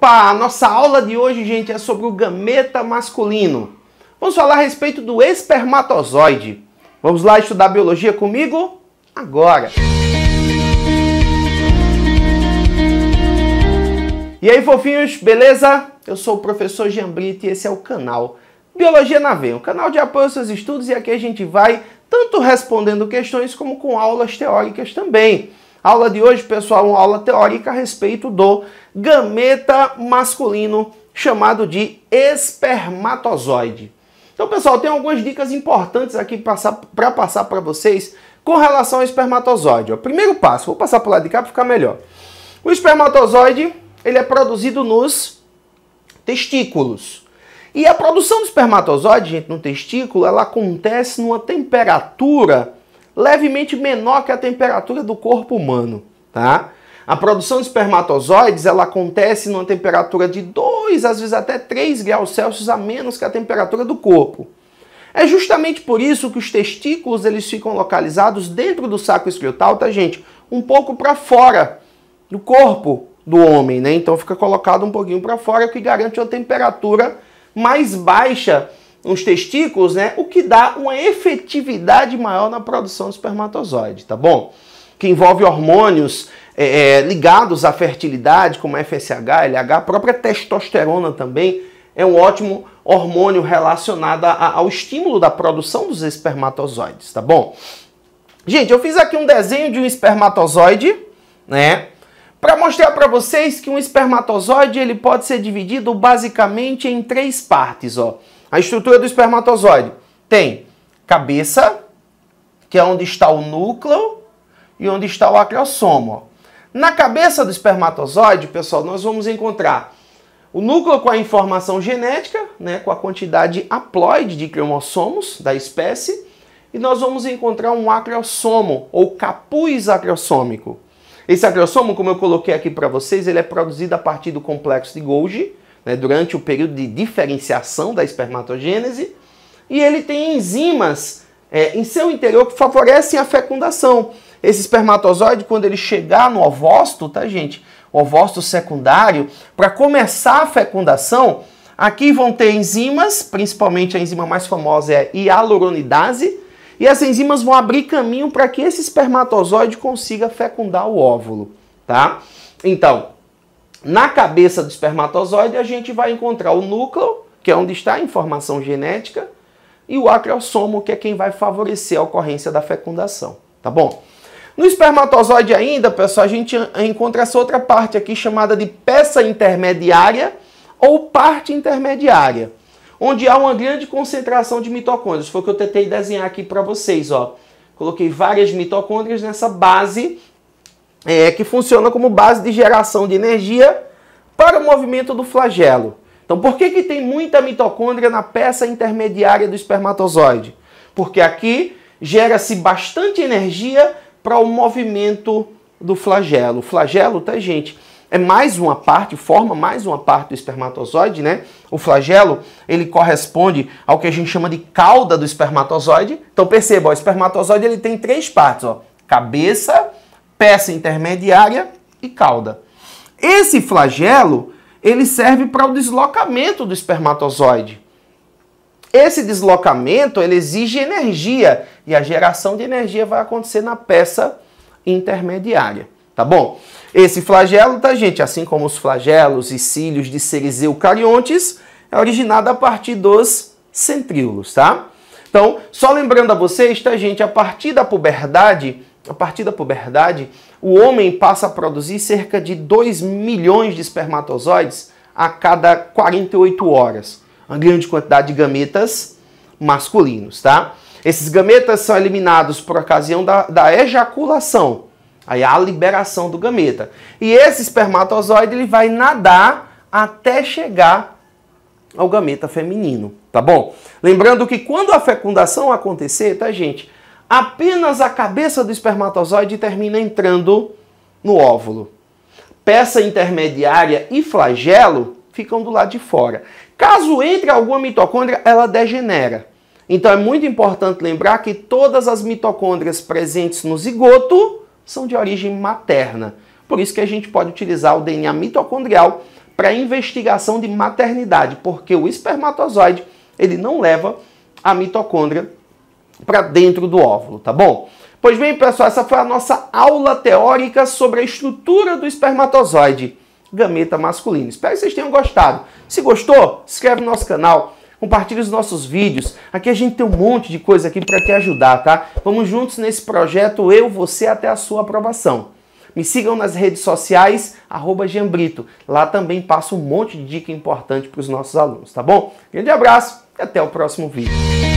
Opa, a nossa aula de hoje, gente, é sobre o gameta masculino. Vamos falar a respeito do espermatozoide. Vamos lá estudar biologia comigo agora. E aí, fofinhos, beleza? Eu sou o professor Jambrito e esse é o canal Biologia na Veia, um canal de apoio aos seus estudos e aqui a gente vai tanto respondendo questões como com aulas teóricas também. A aula de hoje, pessoal, uma aula teórica a respeito do gameta masculino chamado de espermatozoide. Então, pessoal, tem algumas dicas importantes aqui para passar para vocês com relação ao espermatozoide. O primeiro passo, vou passar para o lado de cá para ficar melhor. O espermatozoide ele é produzido nos testículos. E a produção do espermatozoide, gente, no testículo, ela acontece numa temperatura levemente menor que a temperatura do corpo humano, tá? A produção de espermatozoides ela acontece numa temperatura de 2, às vezes até 3 graus Celsius a menos que a temperatura do corpo. É justamente por isso que os testículos eles ficam localizados dentro do saco escrotal, tá gente? Um pouco para fora do corpo do homem, né? Então fica colocado um pouquinho para fora, o que garante uma temperatura mais baixa nos testículos, né? O que dá uma efetividade maior na produção do espermatozoide, tá bom? Que envolve hormônios é, é, ligados à fertilidade, como FSH, LH, a própria testosterona também é um ótimo hormônio relacionado a, ao estímulo da produção dos espermatozoides, tá bom? Gente, eu fiz aqui um desenho de um espermatozoide, né? Para mostrar para vocês que um espermatozoide ele pode ser dividido basicamente em três partes, ó a estrutura do espermatozoide tem cabeça, que é onde está o núcleo e onde está o acrossomo. Na cabeça do espermatozoide, pessoal, nós vamos encontrar o núcleo com a informação genética, né, com a quantidade haploide de cromossomos da espécie, e nós vamos encontrar um acrossomo, ou capuz acrossômico. Esse acrossomo, como eu coloquei aqui para vocês, ele é produzido a partir do complexo de Golgi, né, durante o período de diferenciação da espermatogênese, e ele tem enzimas é, em seu interior que favorecem a fecundação. Esse espermatozoide, quando ele chegar no ovócito, tá, gente? Ovócito secundário, para começar a fecundação, aqui vão ter enzimas, principalmente a enzima mais famosa é a hialuronidase, e as enzimas vão abrir caminho para que esse espermatozoide consiga fecundar o óvulo, tá? Então, na cabeça do espermatozoide, a gente vai encontrar o núcleo, que é onde está a informação genética, e o acreossomo, que é quem vai favorecer a ocorrência da fecundação, tá bom? No espermatozoide ainda, pessoal, a gente encontra essa outra parte aqui chamada de peça intermediária ou parte intermediária, onde há uma grande concentração de mitocôndrias. Foi o que eu tentei desenhar aqui para vocês, ó. Coloquei várias mitocôndrias nessa base é, que funciona como base de geração de energia para o movimento do flagelo. Então, por que, que tem muita mitocôndria na peça intermediária do espermatozoide? Porque aqui gera-se bastante energia para o movimento do flagelo. O flagelo, tá, gente? É mais uma parte, forma mais uma parte do espermatozoide, né? O flagelo, ele corresponde ao que a gente chama de cauda do espermatozoide. Então perceba, ó, o espermatozoide ele tem três partes, ó: cabeça, peça intermediária e cauda. Esse flagelo, ele serve para o deslocamento do espermatozoide. Esse deslocamento, ele exige energia e a geração de energia vai acontecer na peça intermediária, tá bom? Esse flagelo, tá gente, assim como os flagelos e cílios de seres eucariontes, é originado a partir dos centríolos, tá? Então, só lembrando a vocês, tá gente, a partir da puberdade, a partir da puberdade, o homem passa a produzir cerca de 2 milhões de espermatozoides a cada 48 horas. Uma grande quantidade de gametas masculinos, tá? Esses gametas são eliminados por ocasião da, da ejaculação. Aí é a liberação do gameta. E esse espermatozoide ele vai nadar até chegar ao gameta feminino, tá bom? Lembrando que quando a fecundação acontecer, tá, gente? apenas a cabeça do espermatozoide termina entrando no óvulo. Peça intermediária e flagelo ficam do lado de fora. Caso entre alguma mitocôndria, ela degenera. Então é muito importante lembrar que todas as mitocôndrias presentes no zigoto são de origem materna. Por isso que a gente pode utilizar o DNA mitocondrial para investigação de maternidade, porque o espermatozoide ele não leva a mitocôndria para dentro do óvulo, tá bom? Pois bem, pessoal, essa foi a nossa aula teórica sobre a estrutura do espermatozoide gameta masculino. Espero que vocês tenham gostado. Se gostou, se inscreve no nosso canal, compartilhe os nossos vídeos. Aqui a gente tem um monte de coisa aqui para te ajudar, tá? Vamos juntos nesse projeto Eu, Você, até a sua aprovação. Me sigam nas redes sociais, arroba Lá também passo um monte de dica importante para os nossos alunos, tá bom? Grande abraço e até o próximo vídeo.